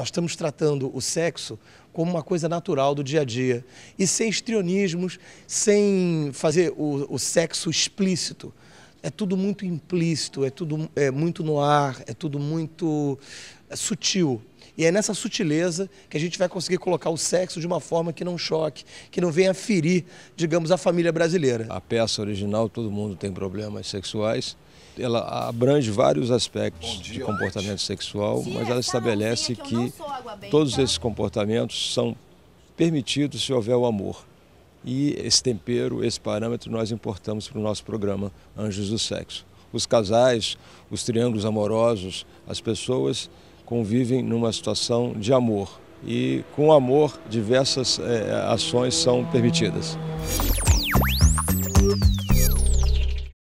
Nós estamos tratando o sexo como uma coisa natural do dia a dia e sem estrionismos, sem fazer o, o sexo explícito é tudo muito implícito, é tudo é, muito no ar, é tudo muito é, sutil. E é nessa sutileza que a gente vai conseguir colocar o sexo de uma forma que não choque, que não venha ferir, digamos, a família brasileira. A peça original, todo mundo tem problemas sexuais, ela abrange vários aspectos dia, de comportamento gente. sexual, Sim, mas ela estabelece que, que todos esses comportamentos são permitidos se houver o amor. E esse tempero, esse parâmetro, nós importamos para o nosso programa Anjos do Sexo. Os casais, os triângulos amorosos, as pessoas convivem numa situação de amor. E com amor, diversas é, ações são permitidas.